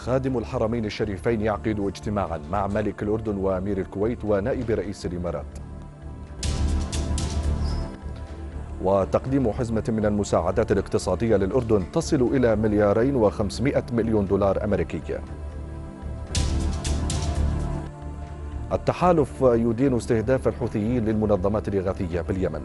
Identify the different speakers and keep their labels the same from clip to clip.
Speaker 1: خادم الحرمين الشريفين يعقد اجتماعا مع ملك الأردن وأمير الكويت ونائب رئيس الإمارات وتقديم حزمة من المساعدات الاقتصادية للأردن تصل إلى مليارين وخمسمائة مليون دولار أمريكي التحالف يدين استهداف الحوثيين للمنظمات الإغاثية باليمن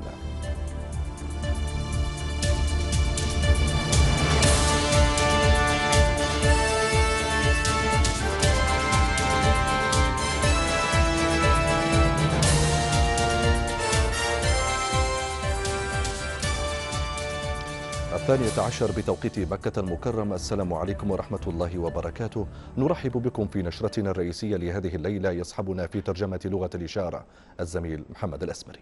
Speaker 1: الثانية عشر بتوقيت مكة المكرمة السلام عليكم ورحمة الله وبركاته نرحب بكم في نشرتنا الرئيسية لهذه الليلة يصحبنا في ترجمة لغة الإشارة الزميل محمد الأسمري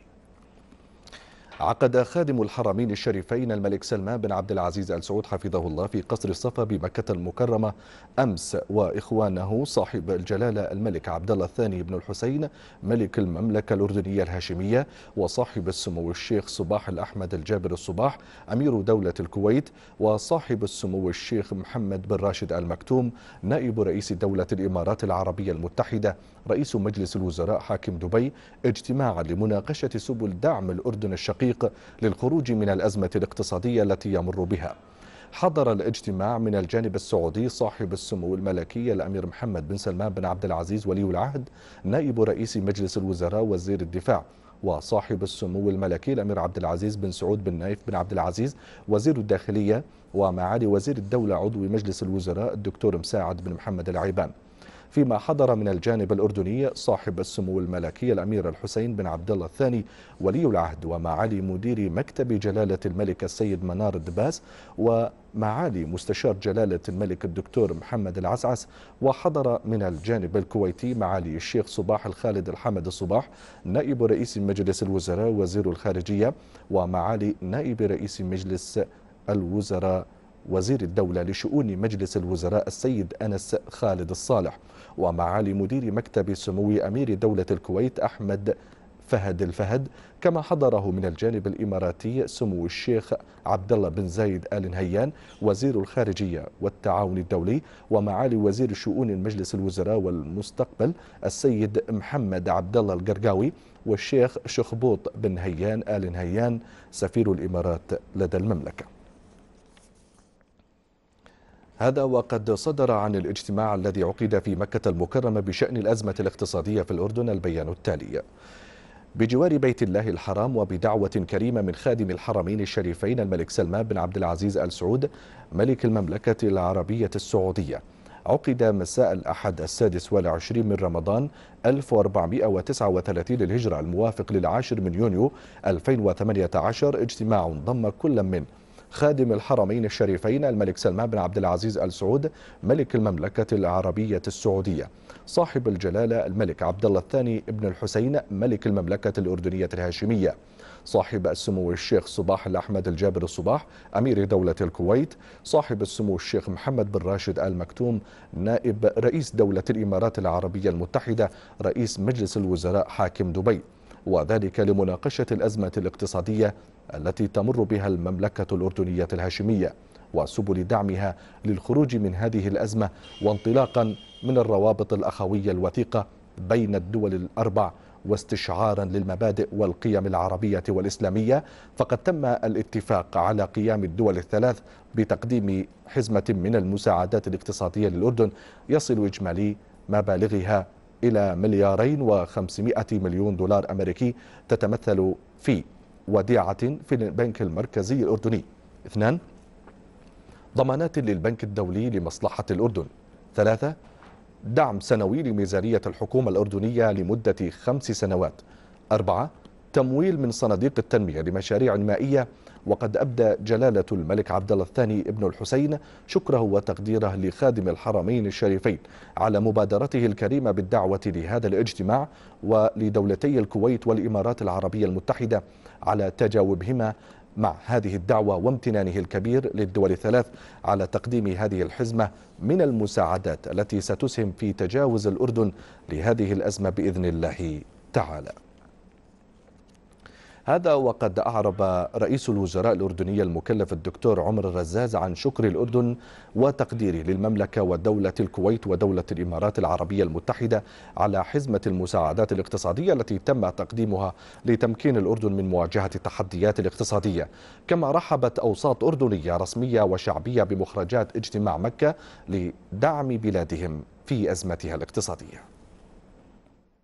Speaker 1: عقد خادم الحرمين الشريفين الملك سلمان بن عبد العزيز ال سعود حفظه الله في قصر الصفا بمكه المكرمه امس واخوانه صاحب الجلاله الملك عبد الله الثاني بن الحسين ملك المملكه الاردنيه الهاشميه وصاحب السمو الشيخ صباح الاحمد الجابر الصباح امير دوله الكويت وصاحب السمو الشيخ محمد بن راشد ال مكتوم نائب رئيس دوله الامارات العربيه المتحده رئيس مجلس الوزراء حاكم دبي اجتماعا لمناقشه سبل دعم الاردن الشقيق التدقيق للخروج من الأزمة الاقتصادية التي يمر بها حضر الاجتماع من الجانب السعودي صاحب السمو الملكي الأمير محمد بن سلمان بن عبد العزيز ولي العهد نائب رئيس مجلس الوزراء وزير الدفاع وصاحب السمو الملكي الامير عبد العزيز بن سعود بن نايف بن عبد العزيز وزير الداخليه ومعالي وزير الدوله عضو مجلس الوزراء الدكتور مساعد بن محمد العيبان فيما حضر من الجانب الأردني صاحب السمو الملكي الأمير الحسين بن عبد الله الثاني ولي العهد ومعالي مدير مكتب جلالة الملك السيد منار الدباس ومعالي مستشار جلالة الملك الدكتور محمد العسعس وحضر من الجانب الكويتي معالي الشيخ صباح الخالد الحمد الصباح نائب رئيس مجلس الوزراء وزير الخارجية ومعالي نائب رئيس مجلس الوزراء وزير الدولة لشؤون مجلس الوزراء السيد أنس خالد الصالح ومعالي مدير مكتب سمو أمير دولة الكويت أحمد فهد الفهد كما حضره من الجانب الإماراتي سمو الشيخ عبد الله بن زايد آل نهيان وزير الخارجية والتعاون الدولي ومعالي وزير شؤون مجلس الوزراء والمستقبل السيد محمد عبد الله القرقاوي والشيخ شخبوط بن هيان آل نهيان سفير الإمارات لدى المملكة هذا وقد صدر عن الاجتماع الذي عقد في مكة المكرمة بشأن الأزمة الاقتصادية في الأردن البيان التالي بجوار بيت الله الحرام وبدعوة كريمة من خادم الحرمين الشريفين الملك سلمان بن عبد العزيز آل سعود ملك المملكة العربية السعودية عقد مساء الأحد السادس والعشرين من رمضان 1439 للهجرة الموافق للعاشر من يونيو 2018 اجتماع ضم كل من خادم الحرمين الشريفين الملك سلمان بن عبد العزيز آل سعود ملك المملكة العربية السعودية صاحب الجلالة الملك عبد الله الثاني ابن الحسين ملك المملكة الأردنية الهاشمية صاحب السمو الشيخ صباح الأحمد الجابر الصباح أمير دولة الكويت صاحب السمو الشيخ محمد بن راشد آل مكتوم نائب رئيس دولة الإمارات العربية المتحدة رئيس مجلس الوزراء حاكم دبي وذلك لمناقشة الأزمة الاقتصادية التي تمر بها المملكة الأردنية الهاشمية وسبل دعمها للخروج من هذه الأزمة وانطلاقا من الروابط الأخوية الوثيقة بين الدول الأربع واستشعارا للمبادئ والقيم العربية والإسلامية فقد تم الاتفاق على قيام الدول الثلاث بتقديم حزمة من المساعدات الاقتصادية للأردن يصل إجمالي مبالغها إلى مليارين وخمسمائة مليون دولار أمريكي تتمثل في وديعة في البنك المركزي الأردني اثنان ضمانات للبنك الدولي لمصلحة الأردن ثلاثة دعم سنوي لميزانية الحكومة الأردنية لمدة خمس سنوات أربعة تمويل من صناديق التنمية لمشاريع مائية وقد أبدى جلالة الملك عبد الله الثاني ابن الحسين شكره وتقديره لخادم الحرمين الشريفين على مبادرته الكريمة بالدعوة لهذا الاجتماع ولدولتي الكويت والإمارات العربية المتحدة على تجاوبهما مع هذه الدعوة وامتنانه الكبير للدول الثلاث على تقديم هذه الحزمة من المساعدات التي ستسهم في تجاوز الأردن لهذه الأزمة بإذن الله تعالى هذا وقد أعرب رئيس الوزراء الأردنية المكلف الدكتور عمر الرزاز عن شكر الأردن وتقديره للمملكة ودولة الكويت ودولة الإمارات العربية المتحدة على حزمة المساعدات الاقتصادية التي تم تقديمها لتمكين الأردن من مواجهة التحديات الاقتصادية كما رحبت أوساط أردنية رسمية وشعبية بمخرجات اجتماع مكة لدعم بلادهم في أزمتها الاقتصادية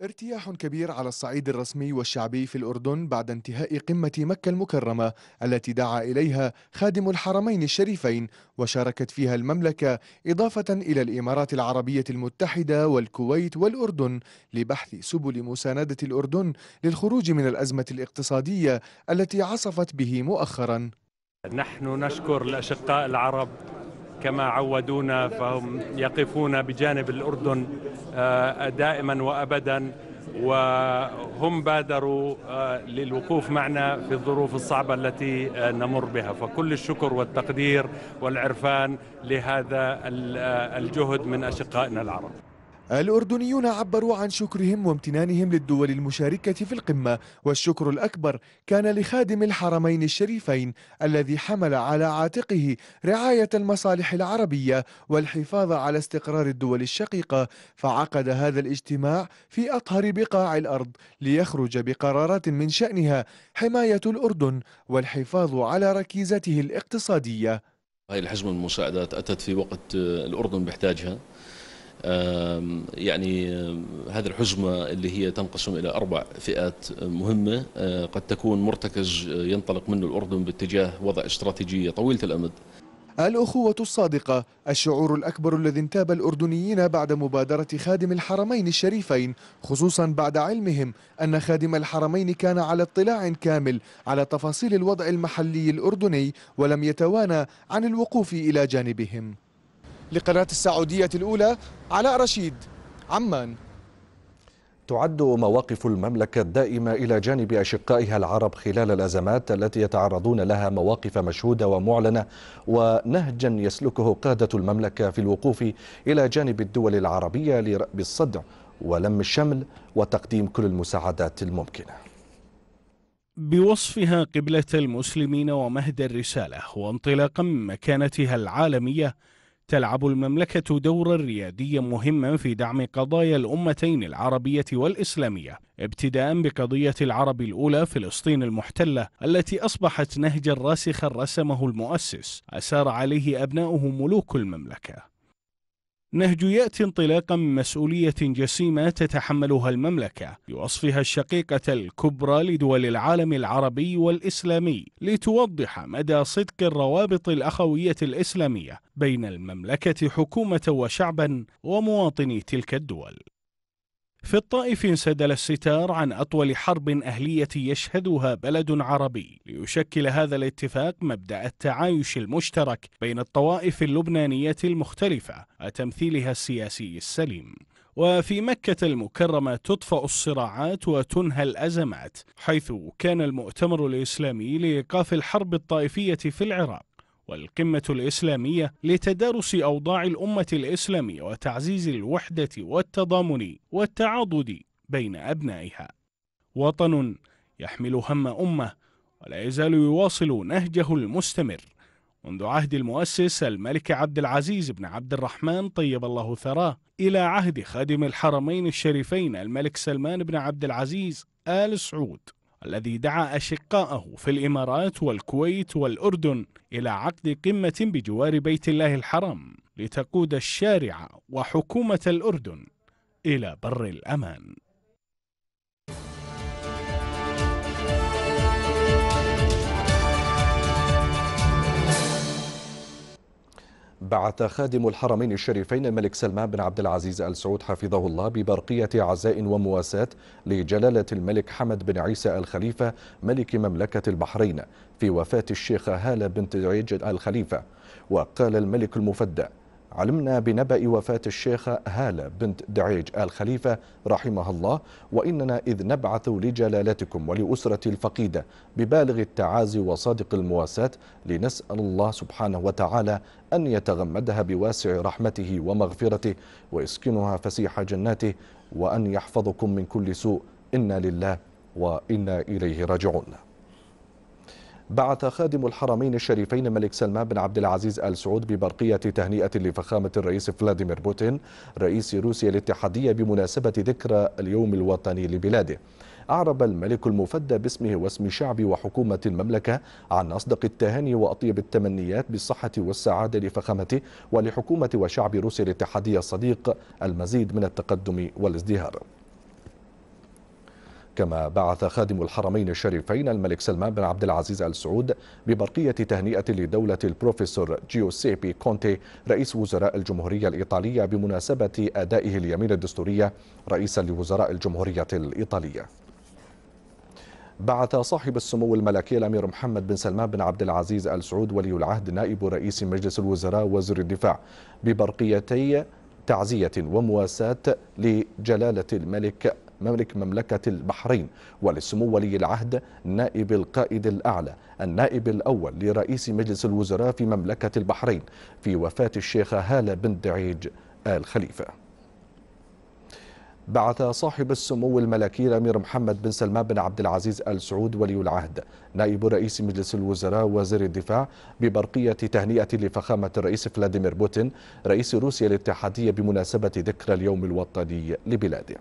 Speaker 2: ارتياح كبير على الصعيد الرسمي والشعبي في الأردن بعد انتهاء قمة مكة المكرمة التي دعا إليها خادم الحرمين الشريفين وشاركت فيها المملكة إضافة إلى الإمارات العربية المتحدة والكويت والأردن لبحث سبل مساندة الأردن للخروج من الأزمة الاقتصادية التي عصفت به مؤخرا
Speaker 3: نحن نشكر الأشقاء العرب
Speaker 4: كما عودونا فهم يقفون بجانب الأردن آه، دائما وأبدا وهم بادروا آه، للوقوف معنا في الظروف الصعبة التي آه، نمر بها فكل الشكر والتقدير والعرفان لهذا الجهد من أشقائنا العرب
Speaker 2: الأردنيون عبروا عن شكرهم وامتنانهم للدول المشاركة في القمة والشكر الأكبر كان لخادم الحرمين الشريفين الذي حمل على عاتقه رعاية المصالح العربية والحفاظ على استقرار الدول الشقيقة فعقد هذا الاجتماع في أطهر بقاع الأرض ليخرج بقرارات من شأنها حماية الأردن والحفاظ على ركيزته الاقتصادية هذه الحزمة
Speaker 5: المساعدات أتت في وقت آه، الأردن بيحتاجها يعني هذه الحزمة اللي هي تنقسم إلى أربع فئات مهمة آه، قد تكون مرتكز آه، ينطلق منه الأردن باتجاه وضع استراتيجية طويلة الأمد
Speaker 2: الأخوة الصادقة الشعور الأكبر الذي انتاب الأردنيين بعد مبادرة خادم الحرمين الشريفين خصوصا بعد علمهم أن خادم الحرمين كان على اطلاع كامل على تفاصيل الوضع المحلي الأردني ولم يتوانى عن الوقوف إلى
Speaker 1: جانبهم
Speaker 2: لقناة السعودية الأولى علاء رشيد عمان
Speaker 1: تعد مواقف المملكة الدائمة إلى جانب أشقائها العرب خلال الأزمات التي يتعرضون لها مواقف مشهودة ومعلنة ونهجا يسلكه قادة المملكة في الوقوف إلى جانب الدول العربية لرأب الصدع ولم الشمل وتقديم كل المساعدات الممكنة
Speaker 4: بوصفها قبلة المسلمين ومهد الرسالة وانطلاقا من مكانتها العالمية تلعب المملكة دورا رياديا مهما في دعم قضايا الأمتين العربية والإسلامية ابتداء بقضية العرب الأولى فلسطين المحتلة التي أصبحت نهجا راسخا رسمه المؤسس أسار عليه أبناؤه ملوك المملكة نهج يأتي انطلاقا من مسؤولية جسيمة تتحملها المملكة بوصفها الشقيقة الكبرى لدول العالم العربي والإسلامي لتوضح مدى صدق الروابط الأخوية الإسلامية بين المملكة حكومة وشعبا ومواطني تلك الدول في الطائف انسدل الستار عن أطول حرب أهلية يشهدها بلد عربي ليشكل هذا الاتفاق مبدأ التعايش المشترك بين الطوائف اللبنانية المختلفة وتمثيلها السياسي السليم وفي مكة المكرمة تطفأ الصراعات وتنهى الأزمات حيث كان المؤتمر الإسلامي لإيقاف الحرب الطائفية في العراق والقمة الإسلامية لتدارس أوضاع الأمة الإسلامية وتعزيز الوحدة والتضامن والتعاضد بين أبنائها. وطن يحمل هم أمة ولا يزال يواصل نهجه المستمر منذ عهد المؤسس الملك عبد العزيز بن عبد الرحمن طيب الله ثراه إلى عهد خادم الحرمين الشريفين الملك سلمان بن عبد العزيز آل سعود الذي دعا أشقاءه في الإمارات والكويت والأردن إلى عقد قمة بجوار بيت الله الحرام لتقود الشارع وحكومة الأردن إلى بر الأمان
Speaker 1: بعث خادم الحرمين الشريفين الملك سلمان بن عبد العزيز ال سعود حفظه الله ببرقيه عزاء ومواساه لجلاله الملك حمد بن عيسى الخليفه ملك مملكه البحرين في وفاه الشيخه هاله بنت عيج الخليفه وقال الملك المفدى علمنا بنبأ وفاة الشيخة هالة بنت دعيج آل خليفة رحمها الله وإننا إذ نبعث لجلالتكم ولأسرة الفقيدة ببالغ التعازي وصادق المواساة لنسأل الله سبحانه وتعالى أن يتغمدها بواسع رحمته ومغفرته ويسكنها فسيح جناته وأن يحفظكم من كل سوء إنا لله وإنا إليه راجعون بعث خادم الحرمين الشريفين الملك سلمان بن عبد العزيز آل سعود ببرقية تهنئة لفخامة الرئيس فلاديمير بوتين رئيس روسيا الاتحادية بمناسبة ذكرى اليوم الوطني لبلاده أعرب الملك المفدى باسمه واسم شعب وحكومة المملكة عن أصدق التهاني وأطيب التمنيات بالصحة والسعادة لفخامته ولحكومة وشعب روسيا الاتحادية الصديق المزيد من التقدم والازدهار كما بعث خادم الحرمين الشريفين الملك سلمان بن عبد العزيز آل سعود ببرقية تهنئة لدولة البروفيسور جيوسيبي كونتي رئيس وزراء الجمهورية الإيطالية بمناسبة أدائه اليمين الدستورية رئيسا لوزراء الجمهورية الإيطالية بعث صاحب السمو الملكي الامير محمد بن سلمان بن عبد العزيز ال سعود ولي العهد نائب رئيس مجلس الوزراء وزير الدفاع ببرقيتي تعزيه ومواساه لجلاله الملك ملك مملكة البحرين ولسمو ولي العهد نائب القائد الأعلى النائب الأول لرئيس مجلس الوزراء في مملكة البحرين في وفاة الشيخ هالة بن دعيج آل خليفة بعث صاحب السمو الملكي الامير محمد بن سلمان بن عبد العزيز ال سعود ولي العهد نائب رئيس مجلس الوزراء وزير الدفاع ببرقيه تهنئه لفخامه الرئيس فلاديمير بوتين رئيس روسيا الاتحاديه بمناسبه ذكرى اليوم الوطني لبلاده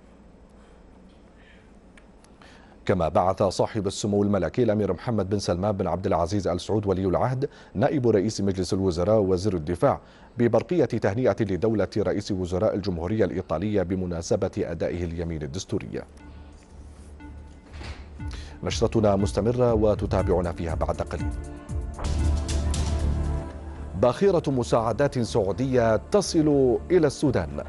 Speaker 1: كما بعث صاحب السمو الملكي الأمير محمد بن سلمان بن عبد العزيز آل سعود ولي العهد نائب رئيس مجلس الوزراء وزير الدفاع ببرقية تهنئة لدولة رئيس وزراء الجمهورية الإيطالية بمناسبة أدائه اليمين الدستورية نشرتنا مستمرة وتتابعنا فيها بعد قليل باخرة مساعدات سعودية تصل إلى السودان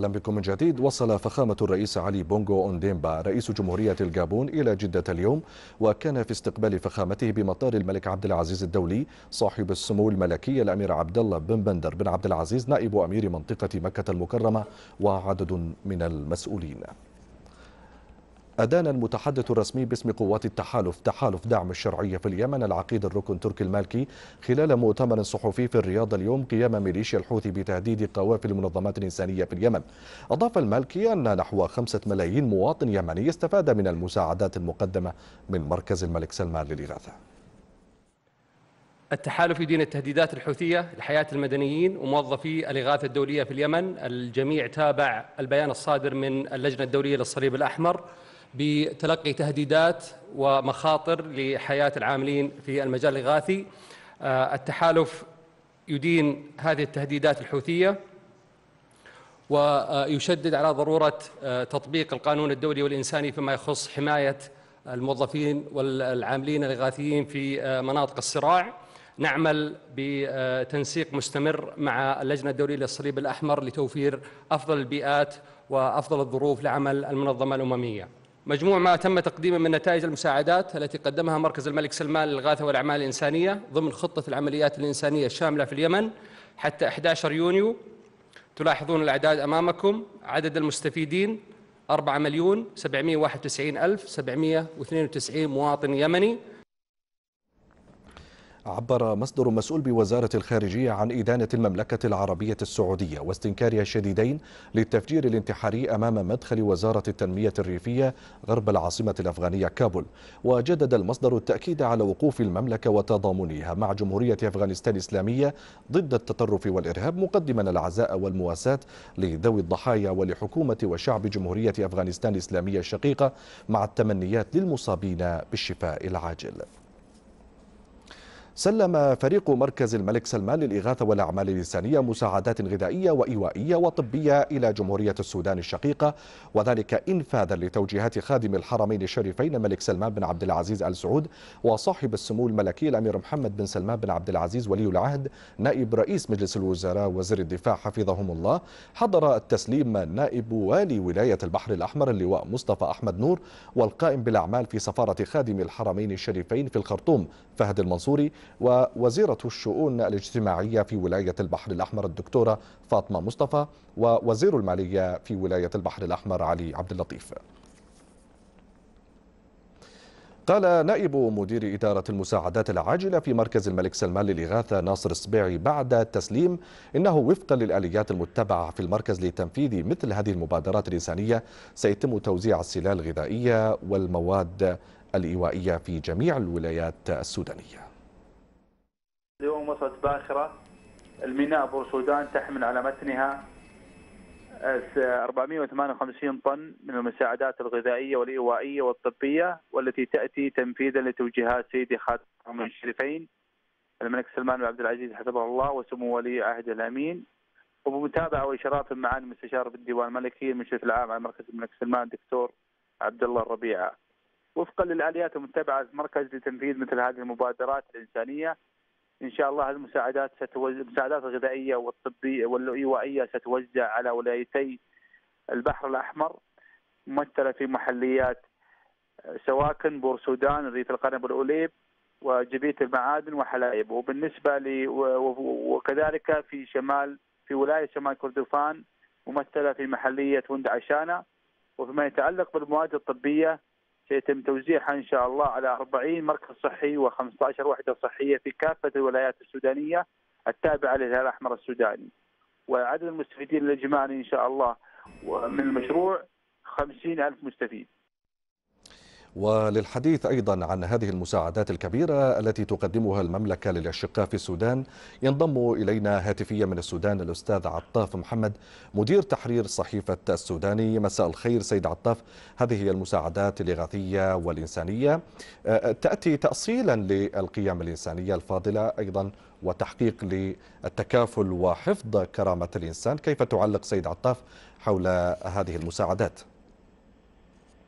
Speaker 1: أهلا بكم من جديد وصل فخامة الرئيس علي بونغو أونديمبا رئيس جمهورية الجابون إلى جدة اليوم وكان في استقبال فخامته بمطار الملك عبد العزيز الدولي صاحب السمو الملكي الأمير عبد الله بن بندر بن عبد العزيز نائب أمير منطقة مكة المكرمة وعدد من المسؤولين أدان المتحدث الرسمي باسم قوات التحالف تحالف دعم الشرعية في اليمن العقيد الركن تركي المالكي خلال مؤتمر صحفي في الرياض اليوم قيام ميليشيا الحوثي بتهديد قوافل المنظمات الإنسانية في اليمن أضاف المالكي أن نحو خمسة ملايين مواطن يمني استفاد من المساعدات المقدمة من مركز الملك سلمان للإغاثة
Speaker 3: التحالف يدين التهديدات الحوثية لحياة المدنيين وموظفي الإغاثة الدولية في اليمن الجميع تابع البيان الصادر من اللجنة الدولية للصليب الأحمر بتلقي تهديدات ومخاطر لحياة العاملين في المجال الإغاثي آه، التحالف يدين هذه التهديدات الحوثية ويشدد على ضرورة آه، تطبيق القانون الدولي والإنساني فيما يخص حماية الموظفين والعاملين الإغاثيين في آه، مناطق الصراع نعمل بتنسيق مستمر مع اللجنة الدولية للصليب الأحمر لتوفير أفضل البيئات وأفضل الظروف لعمل المنظمة الأممية مجموع ما تم تقديمه من نتائج المساعدات التي قدمها مركز الملك سلمان للإغاثة والأعمال الإنسانية ضمن خطة العمليات الإنسانية الشاملة في اليمن حتى 11 يونيو تلاحظون الأعداد أمامكم عدد المستفيدين 4 مليون 791 ألف 792 مواطن يمني
Speaker 1: عبر مصدر مسؤول بوزارة الخارجية عن إدانة المملكة العربية السعودية واستنكارها الشديدين للتفجير الانتحاري أمام مدخل وزارة التنمية الريفية غرب العاصمة الأفغانية كابول وجدد المصدر التأكيد على وقوف المملكة وتضامنها مع جمهورية أفغانستان الإسلامية ضد التطرف والإرهاب مقدما العزاء والمواساة لذوي الضحايا ولحكومة وشعب جمهورية أفغانستان الإسلامية الشقيقة مع التمنيات للمصابين بالشفاء العاجل سلم فريق مركز الملك سلمان للإغاثة والأعمال الإنسانية مساعدات غذائية وإيوائية وطبية إلى جمهورية السودان الشقيقة وذلك إنفاذا لتوجيهات خادم الحرمين الشريفين الملك سلمان بن عبد العزيز آل سعود وصاحب السمو الملكي الأمير محمد بن سلمان بن عبد العزيز ولي العهد نائب رئيس مجلس الوزراء وزير الدفاع حفظهم الله حضر التسليم نائب والي ولاية البحر الأحمر اللواء مصطفى أحمد نور والقائم بالأعمال في سفارة خادم الحرمين الشريفين في الخرطوم فهد المنصوري ووزيرة الشؤون الاجتماعية في ولاية البحر الأحمر الدكتورة فاطمة مصطفى ووزير المالية في ولاية البحر الأحمر علي عبد اللطيف قال نائب مدير إدارة المساعدات العاجلة في مركز الملك سلمان للإغاثة ناصر السبيعي بعد التسليم إنه وفقا للآليات المتبعة في المركز لتنفيذ مثل هذه المبادرات الإنسانية سيتم توزيع السلال الغذائية والمواد الإيوائية في جميع الولايات السودانية
Speaker 6: اليوم وصلت باخرة الميناء بور سودان تحمل على متنها 458 طن من المساعدات الغذائية والإيوائية والطبية والتي تأتي تنفيذا لتوجيهات سيدي خاتم الشريفين الملك سلمان بن عبد العزيز حفظه الله وسمو ولي عهده الأمين وبمتابعة وإشراف معالي المستشار في الديوان الملكي المشرف العام على مركز الملك سلمان الدكتور عبد الله الربيعة وفقا للآليات المتبعة في المركز لتنفيذ مثل هذه المبادرات الإنسانية ان شاء الله المساعدات ستوزع المساعدات الغذائيه والطبيه والايوائيه ستوزع على ولايتي البحر الاحمر ممثله في محليات آه، سواكن بور سودان ريف القرنب والأوليب وجبيت المعادن وحلايب وبالنسبة ل وكذلك في شمال في ولاية شمال كردفان ممثلة في محلية وند عشانة وفيما يتعلق بالمواد الطبية سيتم توزيعها ان شاء الله على 40 مركز صحي و15 وحده صحيه في كافه الولايات السودانيه التابعه للهلال الاحمر السوداني. وعدد المستفيدين الاجمالي ان شاء الله من المشروع 50 ألف مستفيد.
Speaker 1: وللحديث أيضا عن هذه المساعدات الكبيرة التي تقدمها المملكة للأشقاء في السودان ينضم إلينا هاتفيا من السودان الأستاذ عطاف محمد مدير تحرير صحيفة السوداني مساء الخير سيد عطاف هذه هي المساعدات الإغاثية والإنسانية تأتي تأصيلا للقيم الإنسانية الفاضلة أيضا وتحقيق للتكافل وحفظ كرامة الإنسان كيف تعلق سيد عطاف حول هذه المساعدات؟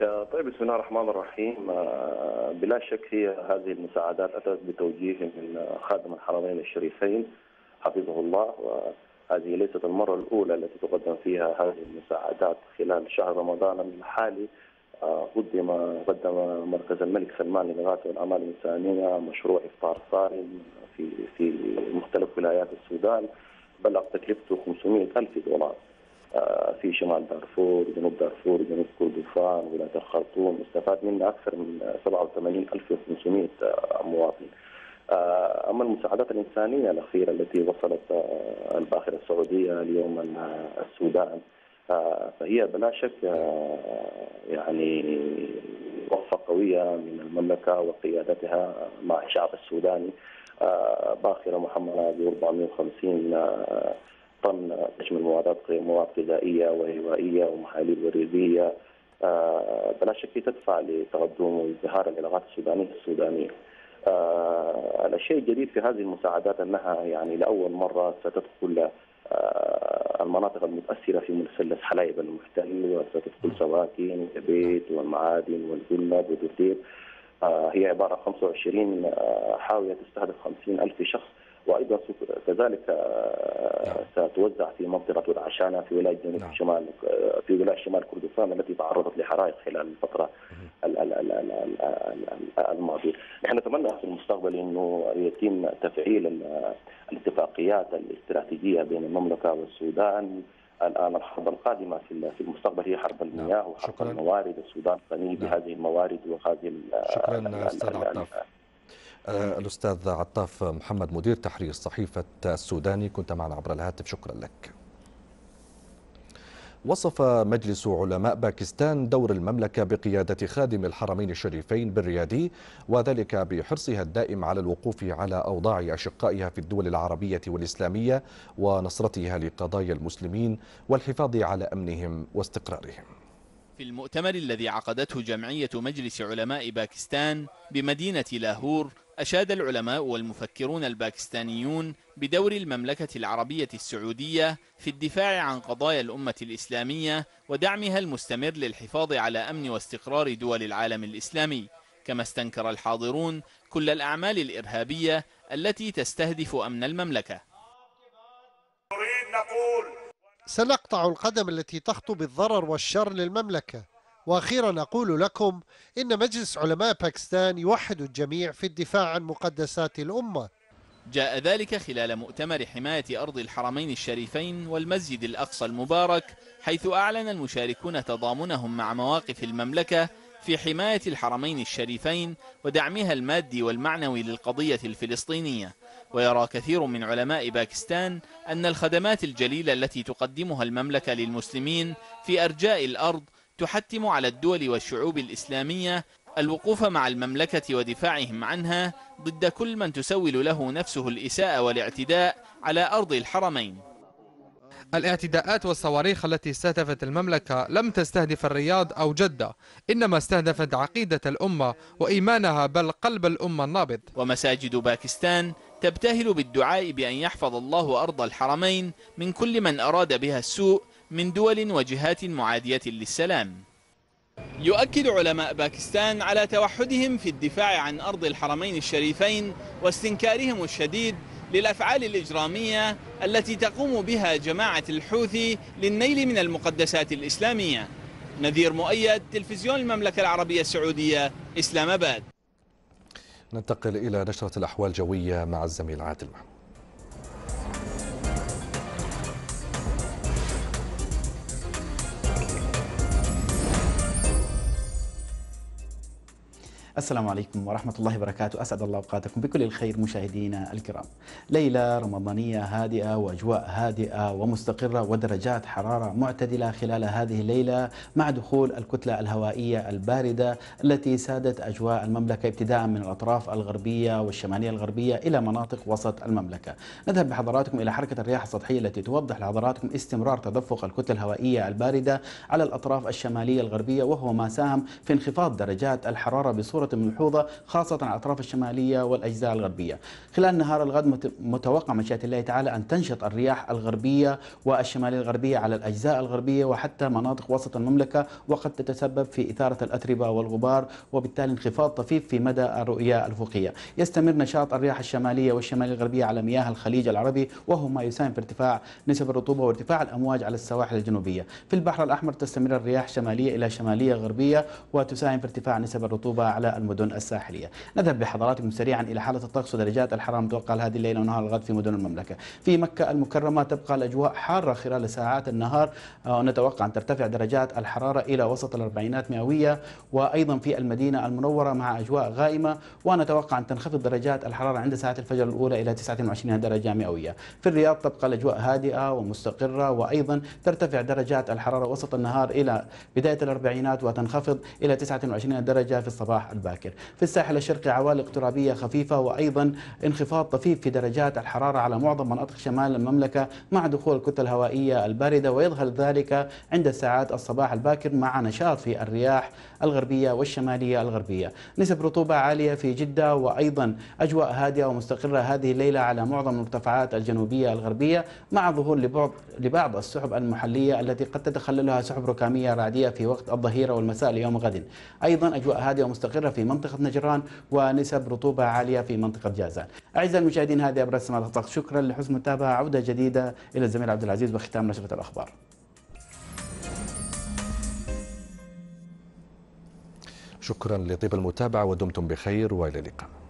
Speaker 7: آه، طيب بسم الله الرحمن الرحيم آه، بلا شك هي هذه المساعدات اتت بتوجيه من خادم الحرمين الشريفين حفظه الله وهذه ليست المره الاولى التي تقدم فيها هذه المساعدات خلال شهر رمضان الحالي آه، قدم قدم مركز الملك سلمان للغايه والاعمال الانسانيه مشروع افطار صائم في في مختلف ولايات السودان بلغ تكلفته 500 الف دولار آه، في شمال دارفور جنوب دارفور جنوب كردفان ولاية الخرطوم استفاد منها أكثر من 87500 آه، مواطن آه، أما المساعدات الإنسانية الأخيرة التي وصلت الباخرة السعودية اليوم السودان فهي بلا شك يعني وقفة قوية من المملكة وقيادتها مع الشعب السوداني باخرة محملة ب 450 طن تشمل مواد مواد غذائيه وهوائيه ومحاليل وريديه آه، بلا شك تدفع لتقدم وازدهار العلاقات السودانيه السودانيه. الشيء آه، الجديد في هذه المساعدات انها يعني لاول مره ستدخل آه، المناطق المتاثره في مثلث حلايب المحتل وستدخل سواكن وبيت والمعادن والجنب ودرديب هي عباره 25 حاويه تستهدف 50 الف شخص وايضا كذلك نعم. آه، ستوزع في منطقه العشانه في ولايه جنوب الشمال نعم. آه، في ولايه شمال كردستان التي تعرضت لحرائق خلال الفتره الماضيه. نحن نتمنى في المستقبل انه يتم تفعيل الاتفاقيات الاستراتيجيه بين المملكه والسودان الان الحرب القادمه في المستقبل هي حرب المياه نعم. وحرب شكرا. الموارد السودان غني بهذه الموارد وهذه شكرا استاذ عطاف
Speaker 1: الأستاذ عطاف محمد مدير تحرير صحيفة السوداني كنت معنا عبر الهاتف شكرا لك وصف مجلس علماء باكستان دور المملكة بقيادة خادم الحرمين الشريفين بالريادي وذلك بحرصها الدائم على الوقوف على أوضاع أشقائها في الدول العربية والإسلامية ونصرتها لقضايا المسلمين والحفاظ على أمنهم واستقرارهم
Speaker 5: في المؤتمر الذي عقدته جمعية مجلس علماء باكستان بمدينة لاهور أشاد العلماء والمفكرون الباكستانيون بدور المملكة العربية السعودية في الدفاع عن قضايا الأمة الإسلامية ودعمها المستمر للحفاظ على أمن واستقرار دول العالم الإسلامي كما استنكر الحاضرون كل الأعمال الإرهابية التي تستهدف أمن المملكة
Speaker 2: سنقطع القدم التي تخطو بالضرر والشر للمملكة واخيرا اقول لكم ان مجلس علماء باكستان يوحد الجميع في الدفاع عن مقدسات الامه.
Speaker 5: جاء ذلك خلال مؤتمر حمايه ارض الحرمين الشريفين والمسجد الاقصى المبارك حيث اعلن المشاركون تضامنهم مع مواقف المملكه في حمايه الحرمين الشريفين ودعمها المادي والمعنوي للقضيه الفلسطينيه. ويرى كثير من علماء باكستان أن الخدمات الجليلة التي تقدمها المملكة للمسلمين في أرجاء الأرض تحتم على الدول والشعوب الإسلامية الوقوف مع المملكة ودفاعهم عنها ضد كل من تسول له نفسه الإساءة والاعتداء على أرض الحرمين
Speaker 1: الاعتداءات والصواريخ التي استهدفت المملكة لم تستهدف الرياض أو جدة إنما استهدفت عقيدة الأمة وإيمانها
Speaker 5: بل قلب الأمة النابض ومساجد باكستان تبتهل بالدعاء بأن يحفظ الله أرض الحرمين من كل من أراد بها السوء من دول وجهات معادية للسلام يؤكد علماء باكستان على توحدهم في الدفاع عن أرض الحرمين الشريفين واستنكارهم الشديد للأفعال الإجرامية التي تقوم بها جماعة الحوثي للنيل من المقدسات الإسلامية نذير مؤيد تلفزيون المملكة العربية السعودية إسلام أباد
Speaker 1: ننتقل إلى نشرة الأحوال الجوية مع الزميل عادل محمود
Speaker 8: السلام عليكم ورحمة الله وبركاته أسعد الله أوقاتكم بكل الخير مشاهدينا الكرام ليلة رمضانية هادئة وأجواء هادئة ومستقرة ودرجات حرارة معتدلة خلال هذه الليلة مع دخول الكتلة الهوائية الباردة التي سادت أجواء المملكة ابتداء من الأطراف الغربية والشمالية الغربية إلى مناطق وسط المملكة نذهب بحضراتكم إلى حركة الرياح السطحية التي توضح لحضراتكم استمرار تدفق الكتلة الهوائية الباردة على الأطراف الشمالية الغربية وهو ما ساهم في انخفاض درجات الحرارة بصورة كثرة ملحوظة خاصة على الأطراف الشمالية والأجزاء الغربية خلال نهار الغد متوقع من مشيئة الله تعالى أن تنشط الرياح الغربية والشمالية الغربية على الأجزاء الغربية وحتى مناطق وسط المملكة وقد تتسبب في إثارة الأتربة والغبار وبالتالي انخفاض طفيف في مدى الرؤية الأفقية يستمر نشاط الرياح الشمالية والشمالية الغربية على مياه الخليج العربي وهو ما يساهم في ارتفاع نسب الرطوبة وارتفاع الأمواج على السواحل الجنوبية في البحر الأحمر تستمر الرياح شمالية إلى شمالية غربية وتساهم في ارتفاع نسب الرطوبة على المدن الساحلية نذهب بحضراتكم سريعا إلى حالة الطقس ودرجات الحرارة المتوقعة لهذه الليلة ونهار الغد في مدن المملكة في مكة المكرمة تبقى الأجواء حارة خلال ساعات النهار آه، نتوقع أن ترتفع درجات الحرارة إلى وسط الأربعينات مئوية وأيضا في المدينة المنورة مع أجواء غائمة ونتوقع أن تنخفض درجات الحرارة عند ساعات الفجر الأولى إلى 29 درجة مئوية في الرياض تبقى الأجواء هادئة ومستقرة وأيضا ترتفع درجات الحرارة وسط النهار إلى بداية الأربعينات وتنخفض إلى 29 درجة في الصباح باكر في الساحل الشرقي عوالق ترابية خفيفة وأيضا انخفاض طفيف في درجات الحرارة على معظم مناطق شمال المملكة مع دخول الكتلة الهوائية الباردة ويظهر ذلك عند ساعات الصباح الباكر مع نشاط في الرياح الغربية والشمالية الغربية نسب رطوبة عالية في جدة وأيضا أجواء هادئة ومستقرة هذه الليلة على معظم المرتفعات الجنوبية الغربية مع ظهور لبعض السحب المحلية التي قد تتخللها سحب ركامية رعدية في وقت الظهيرة والمساء ليوم غد أيضا أجواء هادئة ومستقرة في منطقة نجران ونسب رطوبة عالية في منطقة جازان أعزائي المشاهدين هذه أبرز ما تطلق شكرا لحسن المتابعة عودة جديدة إلى الزميل عبد العزيز وختام نشرة الأخبار
Speaker 1: شكرا لطيب المتابعة ودمتم بخير وإلى اللقاء